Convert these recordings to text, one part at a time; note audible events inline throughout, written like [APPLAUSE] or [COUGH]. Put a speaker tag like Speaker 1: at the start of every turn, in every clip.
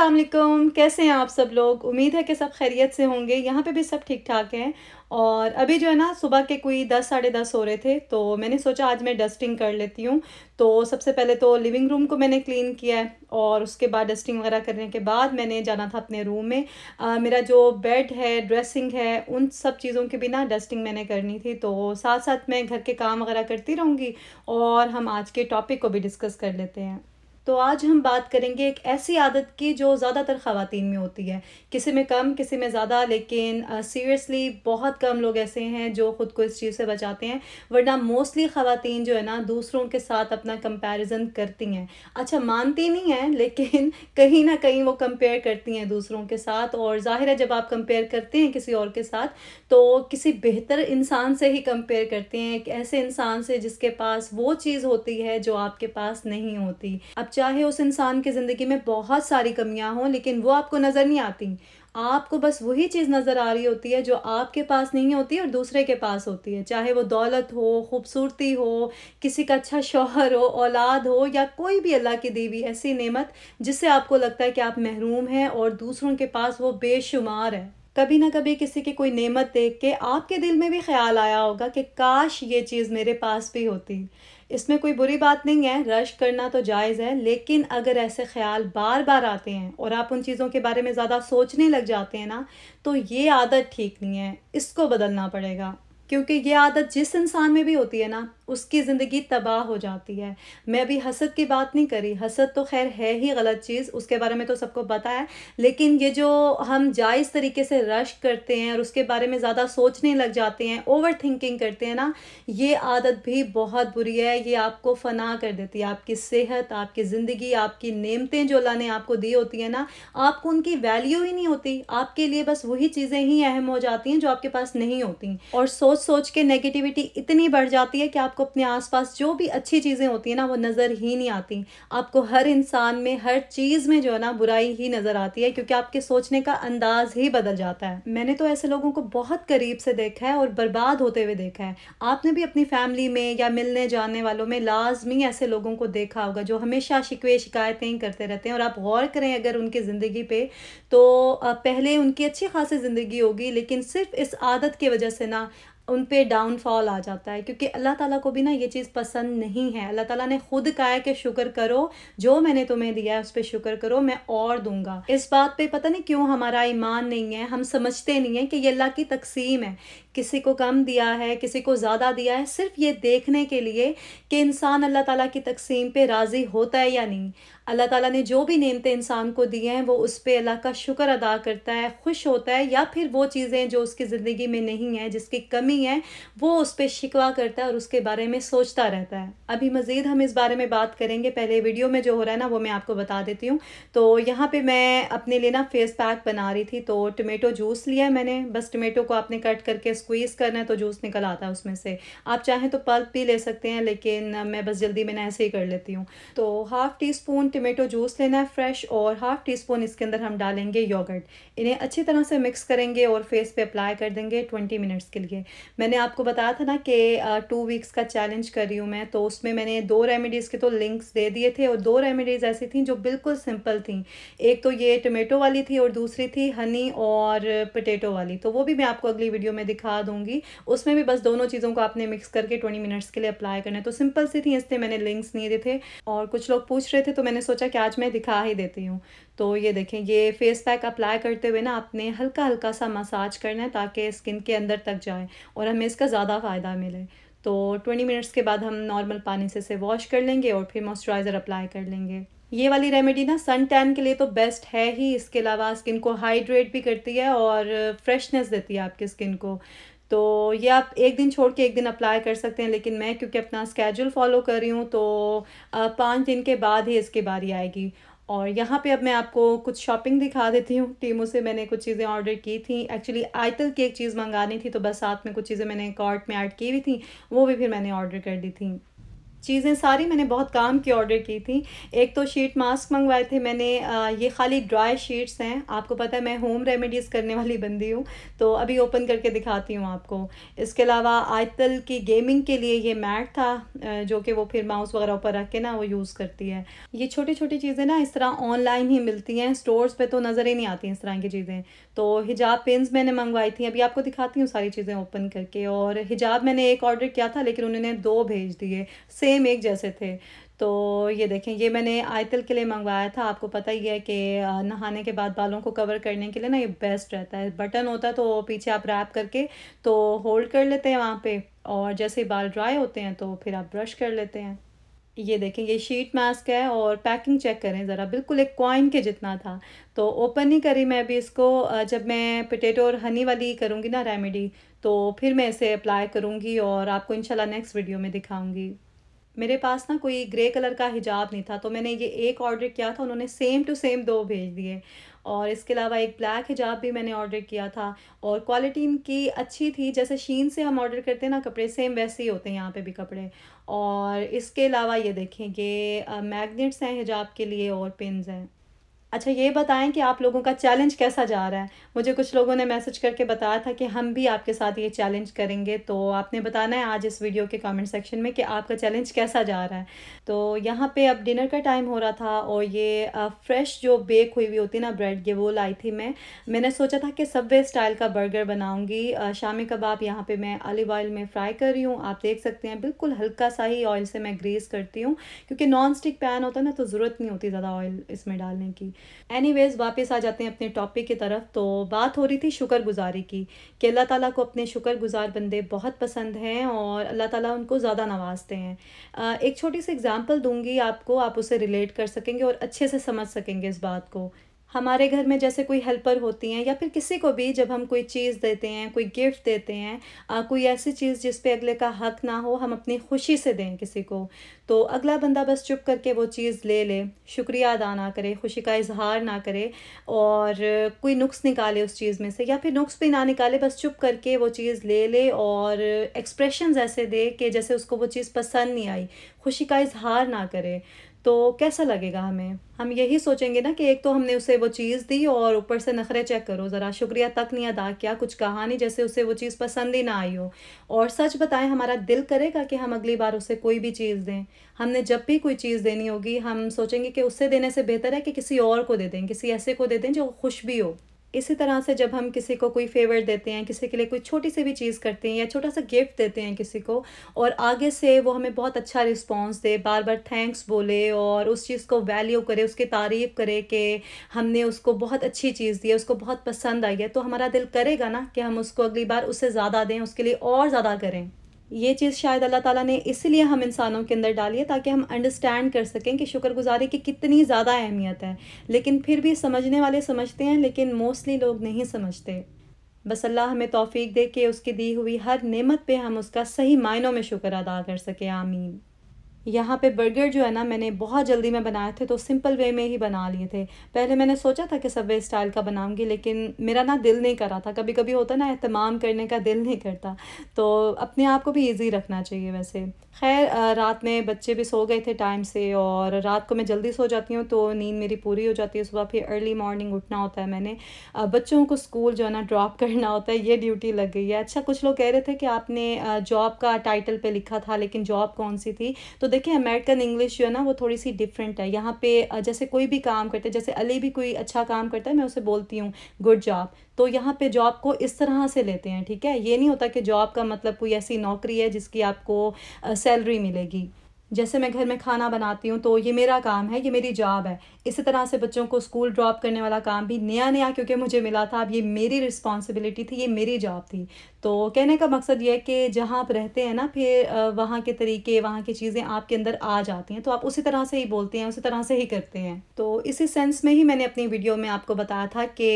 Speaker 1: असलकम कैसे हैं आप सब लोग उम्मीद है कि सब खैरियत से होंगे यहाँ पे भी सब ठीक ठाक हैं और अभी जो है ना सुबह के कोई दस साढ़े दस हो रहे थे तो मैंने सोचा आज मैं डस्टिंग कर लेती हूँ तो सबसे पहले तो लिविंग रूम को मैंने क्लीन किया है और उसके बाद डस्टिंग वगैरह करने के बाद मैंने जाना था अपने रूम में आ, मेरा जो बेड है ड्रेसिंग है उन सब चीज़ों के बिना डस्टिंग मैंने करनी थी तो साथ साथ मैं घर के काम वगैरह करती रहूँगी और हम आज के टॉपिक को भी डिस्कस कर लेते हैं तो आज हम बात करेंगे एक ऐसी आदत की जो ज़्यादातर ख़वातीन में होती है किसी में कम किसी में ज़्यादा लेकिन सीरियसली uh, बहुत कम लोग ऐसे हैं जो ख़ुद को इस चीज़ से बचाते हैं वरना मोस्टली ख़वातीन जो है ना दूसरों के साथ अपना कंपैरिजन करती हैं अच्छा मानती नहीं हैं लेकिन [LAUGHS] कहीं ना कहीं वो कंपेयर करती हैं दूसरों के साथ और ज़ाहिर है जब आप कंपेयर करते हैं किसी और के साथ तो किसी बेहतर इंसान से ही कंपेयर करते हैं एक ऐसे इंसान से जिसके पास वो चीज़ होती है जो आपके पास नहीं होती अब चाहे उस इंसान की ज़िंदगी में बहुत सारी कमियां हों लेकिन वो आपको नज़र नहीं आती आपको बस वही चीज़ नज़र आ रही होती है जो आपके पास नहीं होती और दूसरे के पास होती है चाहे वो दौलत हो खूबसूरती हो किसी का अच्छा शोहर हो औलाद हो या कोई भी अल्लाह की देवी ऐसी नेमत जिससे आपको लगता है कि आप महरूम हैं और दूसरों के पास वो बेशुमार है कभी ना कभी किसी की कोई नेमत देख के आपके दिल में भी ख्याल आया होगा कि काश ये चीज़ मेरे पास भी होती इसमें कोई बुरी बात नहीं है रश करना तो जायज़ है लेकिन अगर ऐसे ख्याल बार बार आते हैं और आप उन चीज़ों के बारे में ज़्यादा सोचने लग जाते हैं ना तो ये आदत ठीक नहीं है इसको बदलना पड़ेगा क्योंकि ये आदत जिस इंसान में भी होती है ना उसकी ज़िंदगी तबाह हो जाती है मैं अभी हसद की बात नहीं करी हसद तो खैर है ही गलत चीज़ उसके बारे में तो सबको पता है लेकिन ये जो हम जायज़ तरीके से रश करते हैं और उसके बारे में ज़्यादा सोचने लग जाते हैं ओवर थिंकिंग करते हैं ना ये आदत भी बहुत बुरी है ये आपको फना कर देती है आपकी सेहत आपकी ज़िंदगी आपकी नेमतें जो अल्लाह ने आपको दी होती हैं ना आपको उनकी वैल्यू ही नहीं होती आपके लिए बस वही चीज़ें ही अहम हो जाती हैं जो आपके पास नहीं होती और सोच सोच सोच के नेगेटिविटी इतनी बढ़ जाती है कि आपको अपने आसपास जो भी अच्छी चीज़ें होती हैं ना वो नज़र ही नहीं आती आपको हर इंसान में हर चीज़ में जो है ना बुराई ही नज़र आती है क्योंकि आपके सोचने का अंदाज ही बदल जाता है मैंने तो ऐसे लोगों को बहुत करीब से देखा है और बर्बाद होते हुए देखा है आपने भी अपनी फैमिली में या मिलने जाने वालों में लाजमी ऐसे लोगों को देखा होगा जो हमेशा शिकवे शिकायतें ही करते रहते हैं और आप गौर करें अगर उनकी ज़िंदगी पे तो पहले उनकी अच्छी खासी ज़िंदगी होगी लेकिन सिर्फ इस आदत की वजह से ना उन पे डाउनफॉल आ जाता है क्योंकि अल्लाह ताला को भी ना ये चीज़ पसंद नहीं है अल्लाह ताला ने खुद कहा है कि शुक्र करो जो मैंने तुम्हें दिया है उस पर शुक्र करो मैं और दूंगा इस बात पे पता नहीं क्यों हमारा ईमान नहीं है हम समझते नहीं है कि ये अल्लाह की तकसीम है किसी को कम दिया है किसी को ज़्यादा दिया है सिर्फ ये देखने के लिए कि इंसान अल्लाह ताला की तकसीम पे राज़ी होता है या नहीं अल्लाह ताला ने जो भी नेमतें इंसान को दी हैं वो उस पर अल्लाह का शुक्र अदा करता है खुश होता है या फिर वो चीज़ें जो उसकी ज़िंदगी में नहीं है जिसकी कमी है वो उस पर शिकवा करता है और उसके बारे में सोचता रहता है अभी मज़ीद हम इस बारे में बात करेंगे पहले वीडियो में जो हो रहा है ना वो मैं आपको बता देती हूँ तो यहाँ पर मैं अपने लिए ना फेस पैक बना रही थी तो टमेटो जूस लिया मैंने बस टमेटो को आपने कट करके स्क्वीज़ करना है तो जूस निकल आता है उसमें से आप चाहें तो पल्प भी ले सकते हैं लेकिन मैं बस जल्दी में ऐसे ही कर लेती हूँ तो half teaspoon tomato juice लेना है फ्रेश और हाफ़ टी स्पून इसके अंदर हम डालेंगे योगर्ट इन्हें अच्छी तरह से मिक्स करेंगे और फेस पे अप्लाई कर देंगे ट्वेंटी मिनट्स के लिए मैंने आपको बताया था ना कि टू वीक्स का चैलेंज कर रही हूँ मैं तो उसमें मैंने दो रेमेडीज़ के तो लिंक्स दे दिए थे और दो रेमेडीज़ ऐसी थी जो बिल्कुल सिंपल थी एक तो ये टमेटो वाली थी और दूसरी थी हनी और पोटेटो वाली तो वो भी मैं आपको अगली वीडियो में दिखा दिखा दूंगी उसमें भी बस दोनों चीज़ों को आपने मिक्स करके ट्वेंटी मिनट्स के लिए अप्लाई करना है तो सिंपल सी थी इसलिए मैंने लिंक्स नहीं दिए थे और कुछ लोग पूछ रहे थे तो मैंने सोचा कि आज मैं दिखा ही देती हूँ तो ये देखें ये फेस पैक अप्लाई करते हुए ना आपने हल्का हल्का सा मसाज करना है ताकि स्किन के अंदर तक जाए और हमें इसका ज़्यादा फ़ायदा मिले तो ट्वेंटी मिनट्स के बाद हम नॉर्मल पानी से इसे वॉश कर लेंगे और फिर मॉइस्चराइज़र अप्लाई कर लेंगे ये वाली रेमेडी ना सन टैन के लिए तो बेस्ट है ही इसके अलावा स्किन को हाइड्रेट भी करती है और फ्रेशनेस देती है आपकी स्किन को तो ये आप एक दिन छोड़ के एक दिन अप्लाई कर सकते हैं लेकिन मैं क्योंकि अपना स्केड्यूल फॉलो कर रही हूँ तो पाँच दिन के बाद ही इसकी बारी आएगी और यहाँ पे अब मैं आपको कुछ शॉपिंग दिखा देती हूँ टीमों से मैंने कुछ चीज़ें ऑर्डर की थी एक्चुअली आयतल की एक चीज़ मंगानी थी तो बस साथ में कुछ चीज़ें मैंने कार्ट में ऐड की हुई थी वो भी फिर मैंने ऑर्डर कर दी थी चीज़ें सारी मैंने बहुत काम की ऑर्डर की थी एक तो शीट मास्क मंगवाए थे मैंने ये खाली ड्राई शीट्स हैं आपको पता है मैं होम रेमेडीज़ करने वाली बंदी हूँ तो अभी ओपन करके दिखाती हूँ आपको इसके अलावा आयतल की गेमिंग के लिए ये मैट था जो कि वो फिर माउस वगैरह ऊपर रख के ना वो यूज़ करती है ये छोटी छोटी चीज़ें ना इस तरह ऑनलाइन ही मिलती हैं स्टोर्स पर तो नज़र ही नहीं आती इस तरह की चीज़ें तो हिजाब पिन्स मैंने मंगवाई थी अभी आपको दिखाती हूँ सारी चीज़ें ओपन करके और हिजाब मैंने एक ऑर्डर किया था लेकिन उन्होंने दो भेज दिए सेम सेम एक जैसे थे तो ये देखें ये मैंने आयतल के लिए मंगवाया था आपको पता ही है कि नहाने के बाद बालों को कवर करने के लिए ना ये बेस्ट रहता है बटन होता है तो पीछे आप रैप करके तो होल्ड कर लेते हैं वहाँ पे और जैसे बाल ड्राई होते हैं तो फिर आप ब्रश कर लेते हैं ये देखें ये शीट मास्क है और पैकिंग चेक करें ज़रा बिल्कुल एक क्वाइन के जितना था तो ओपन नहीं करी मैं अभी इसको जब मैं पटेटो और हनी वाली करूँगी ना रेमेडी तो फिर मैं इसे अप्लाई करूँगी और आपको इंशाल्लाह नेक्स्ट वीडियो में दिखाऊँगी मेरे पास ना कोई ग्रे कलर का हिजाब नहीं था तो मैंने ये एक ऑर्डर किया था उन्होंने सेम टू सेम दो भेज दिए और इसके अलावा एक ब्लैक हिजाब भी मैंने ऑर्डर किया था और क्वालिटी इनकी अच्छी थी जैसे शीन से हम ऑर्डर करते हैं ना कपड़े सेम वैसे ही होते हैं यहाँ पे भी कपड़े और इसके अलावा ये देखें कि मैगनेट्स हैं हिजाब के लिए और पिनज हैं अच्छा ये बताएं कि आप लोगों का चैलेंज कैसा जा रहा है मुझे कुछ लोगों ने मैसेज करके बताया था कि हम भी आपके साथ ये चैलेंज करेंगे तो आपने बताना है आज इस वीडियो के कमेंट सेक्शन में कि आपका चैलेंज कैसा जा रहा है तो यहाँ पे अब डिनर का टाइम हो रहा था और ये फ्रेश जो बेक हुई हुई होती ना ब्रेड ये वो लाई थी मैं मैंने सोचा था कि सब्वे स्टाइल का बर्गर बनाऊँगी शामी कबाब यहाँ पर मैं ऑलिव ऑयल में फ्राई कर रही हूँ आप देख सकते हैं बिल्कुल हल्का सा ही ऑयल से मैं ग्रेस करती हूँ क्योंकि नॉन स्टिक पैन होता है ना तो ज़रूरत नहीं होती ज़्यादा ऑयल इसमें डालने की एनीवेज वापस आ जाते हैं अपने टॉपिक की तरफ तो बात हो रही थी शुक्र गुजारी की कि अल्लाह ताला को अपने शुक्रगुजार बंदे बहुत पसंद हैं और अल्लाह ताला उनको ज़्यादा नवाजते हैं एक छोटी सी एग्ज़ाम्पल दूंगी आपको आप उसे रिलेट कर सकेंगे और अच्छे से समझ सकेंगे इस बात को हमारे घर में जैसे कोई हेल्पर होती हैं या फिर किसी को भी जब हम कोई चीज़ देते हैं कोई गिफ्ट देते हैं आ, कोई ऐसी चीज़ जिस पे अगले का हक ना हो हम अपनी खुशी से दें किसी को तो अगला बंदा बस चुप करके वो चीज़ ले ले शुक्रिया अदा ना करे खुशी का इजहार ना करे और कोई नुक्स निकाले उस चीज़ में से या फिर नुक्स भी ना निकाले बस चुप करके वो चीज़ ले ले और एक्सप्रेशन ऐसे दे कि जैसे उसको वो चीज़ पसंद नहीं आई खुशी का इजहार ना करे तो कैसा लगेगा हमें हम यही सोचेंगे ना कि एक तो हमने उसे वो चीज़ दी और ऊपर से नखरे चेक करो ज़रा शुक्रिया तक नहीं अदा किया कुछ कहा नहीं जैसे उसे वो चीज़ पसंद ही ना आई हो और सच बताएं हमारा दिल करेगा कि हम अगली बार उसे कोई भी चीज़ दें हमने जब भी कोई चीज़ देनी होगी हम सोचेंगे कि उससे देने से बेहतर है कि किसी और को दे दें किसी ऐसे को दे दें जो खुश भी हो इसी तरह से जब हम किसी को कोई फेवर देते हैं किसी के लिए कोई छोटी सी भी चीज़ करते हैं या छोटा सा गिफ्ट देते हैं किसी को और आगे से वो हमें बहुत अच्छा रिस्पॉन्स दे बार बार थैंक्स बोले और उस चीज़ को वैल्यू करे उसकी तारीफ़ करे कि हमने उसको बहुत अच्छी चीज़ दी है उसको बहुत पसंद आई है तो हमारा दिल करेगा ना कि हम उसको अगली बार उससे ज़्यादा दें उसके लिए और ज़्यादा करें ये चीज़ शायद अल्लाह ताला ने इसलिए हम इंसानों के अंदर डाली है ताकि हम अंडरस्टैंड कर सकें कि शुक्रगुजारी की कितनी ज़्यादा अहमियत है लेकिन फिर भी समझने वाले समझते हैं लेकिन मोस्टली लोग नहीं समझते बस अल्लाह हमें तौफीक दे के उसकी दी हुई हर नेमत पे हम उसका सही मायनों में शुक्र अदा कर सकें आमीन यहाँ पे बर्गर जो है ना मैंने बहुत जल्दी में बनाए थे तो सिंपल वे में ही बना लिए थे पहले मैंने सोचा था कि सबवे स्टाइल का बनाऊंगी लेकिन मेरा ना दिल नहीं करा था कभी कभी होता ना अहतमाम करने का दिल नहीं करता तो अपने आप को भी ईजी रखना चाहिए वैसे खैर रात में बच्चे भी सो गए थे टाइम से और रात को मैं जल्दी सो जाती हूँ तो नींद मेरी पूरी हो जाती है सुबह फिर अर्ली मॉर्निंग उठना होता है मैंने बच्चों को स्कूल जो है ना ड्रॉप करना होता है ये ड्यूटी लग गई है अच्छा कुछ लोग कह रहे थे कि आपने जॉब का टाइटल पर लिखा था लेकिन जॉब कौन सी थी तो देखिए अमेरिकन इंग्लिश जो है ना वो थोड़ी सी डिफरेंट है यहाँ पे जैसे कोई भी काम करते हैं जैसे अली भी कोई अच्छा काम करता है मैं उसे बोलती हूँ गुड जॉब तो यहाँ पे जॉब को इस तरह से लेते हैं ठीक है ये नहीं होता कि जॉब का मतलब कोई ऐसी नौकरी है जिसकी आपको सैलरी मिलेगी जैसे मैं घर में खाना बनाती हूँ तो ये मेरा काम है ये मेरी जॉब है इसी तरह से बच्चों को स्कूल ड्रॉप करने वाला काम भी नया नया क्योंकि मुझे मिला था अब ये मेरी रिस्पॉन्सिबिलिटी थी ये मेरी जॉब थी तो कहने का मकसद ये है कि जहाँ आप रहते हैं ना फिर वहाँ के तरीके वहाँ की चीज़ें आपके अंदर आ जाती हैं तो आप उसी तरह से ही बोलते हैं उसी तरह से ही करते हैं तो इसी सेंस में ही मैंने अपनी वीडियो में आपको बताया था कि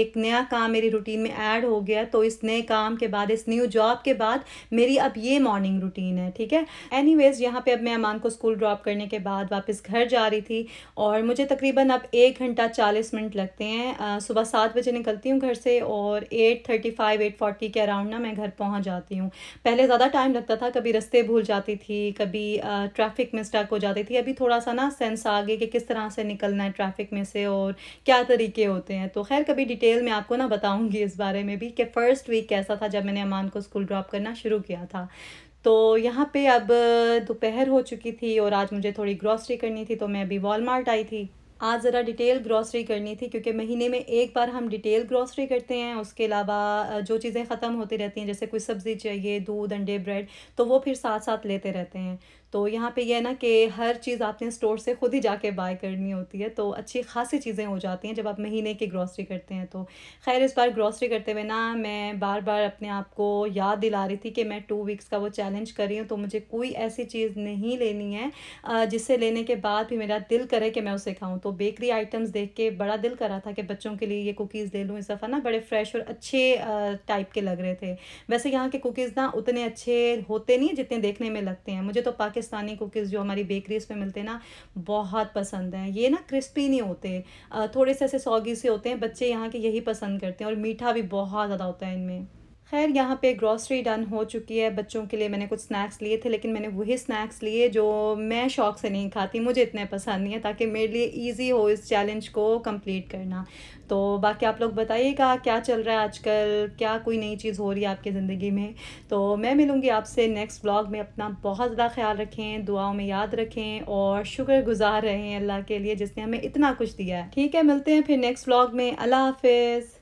Speaker 1: एक नया काम मेरी रूटीन में ऐड हो गया तो इस नए काम के बाद इस न्यू जॉब के बाद मेरी अब ये मॉर्निंग रूटीन है ठीक है एनी वेज़ यहाँ पर मैं अमान को स्कूल ड्रॉप करने के बाद वापस घर जा रही थी और मुझे तकरीबन अब एक घंटा चालीस मिनट लगते हैं सुबह सात बजे निकलती हूँ घर से और eight thirty five eight forty के अराउंड ना मैं घर पहुँच जाती हूँ पहले ज़्यादा टाइम लगता था कभी रस्ते भूल जाती थी कभी ट्रैफिक में स्टक हो जाती थी अभी थोड़ा सा ना सेंस आ गई कि किस तरह से निकलना है ट्रैफिक में से और क्या तरीके होते हैं तो खैर कभी डिटेल में आपको ना बताऊँगी इस बारे में भी कि फ़र्स्ट वीक कैसा था जब मैंने अमान को स्कूल ड्रॉप करना शुरू किया था तो यहाँ पे अब दोपहर हो चुकी थी और आज मुझे थोड़ी ग्रॉसरी करनी थी तो मैं अभी वॉलमार्ट आई थी आज ज़रा डिटेल ग्रॉसरी करनी थी क्योंकि महीने में एक बार हम डिटेल ग्रॉसरी करते हैं उसके अलावा जो चीज़ें ख़त्म होती रहती हैं जैसे कोई सब्ज़ी चाहिए दूध अंडे ब्रेड तो वो फिर साथ साथ लेते रहते हैं तो यहाँ पे यह ना कि हर चीज़ आपने स्टोर से ख़ुद ही जाके बाय करनी होती है तो अच्छी खासी चीज़ें हो जाती हैं जब आप महीने की ग्रॉसरी करते हैं तो खैर इस बार ग्रॉसरी करते हुए ना मैं बार बार अपने आप को याद दिला रही थी कि मैं टू वीक्स का वो चैलेंज कर रही हूँ तो मुझे कोई ऐसी चीज़ नहीं लेनी है जिससे लेने के बाद भी मेरा दिल करे कि मैं उसे खाऊँ तो बेकरी आइटम्स देख के बड़ा दिल करा था कि बच्चों के लिए ये कुकीज़ ले लूँ इस दफ़ा ना बड़े फ्रेश और अच्छे टाइप के लग रहे थे वैसे यहाँ के कुकीज़ ना उतने अच्छे होते नहीं जितने देखने में लगते हैं मुझे तो पाकिस्तान पाकिस्तानी कुकीज़ जो हमारी बेकरीज पे मिलते हैं ना बहुत पसंद हैं ये ना क्रिस्पी नहीं होते थोड़े से ऐसे सौगी से होते हैं बच्चे यहाँ के यही पसंद करते हैं और मीठा भी बहुत ज़्यादा होता है इनमें खैर यहाँ पे ग्रॉसरी डन हो चुकी है बच्चों के लिए मैंने कुछ स्नैक्स लिए थे लेकिन मैंने वही स्नैक्स लिए जो मैं शौक से नहीं खाती मुझे इतने पसंद नहीं है ताकि मेरे लिए ईजी हो इस चैलेंज को कंप्लीट करना तो बाकी आप लोग बताइएगा क्या चल रहा है आजकल क्या कोई नई चीज़ हो रही है आपकी ज़िंदगी में तो मैं मिलूँगी आपसे नेक्स्ट ब्लॉग में अपना बहुत ज़्यादा ख्याल रखें दुआओं में याद रखें और शुक्र गुजार रहें अल्लाह के लिए जिसने हमें इतना कुछ दिया है ठीक है मिलते हैं फिर नेक्स्ट ब्लॉग में अल्लाह हाफिज़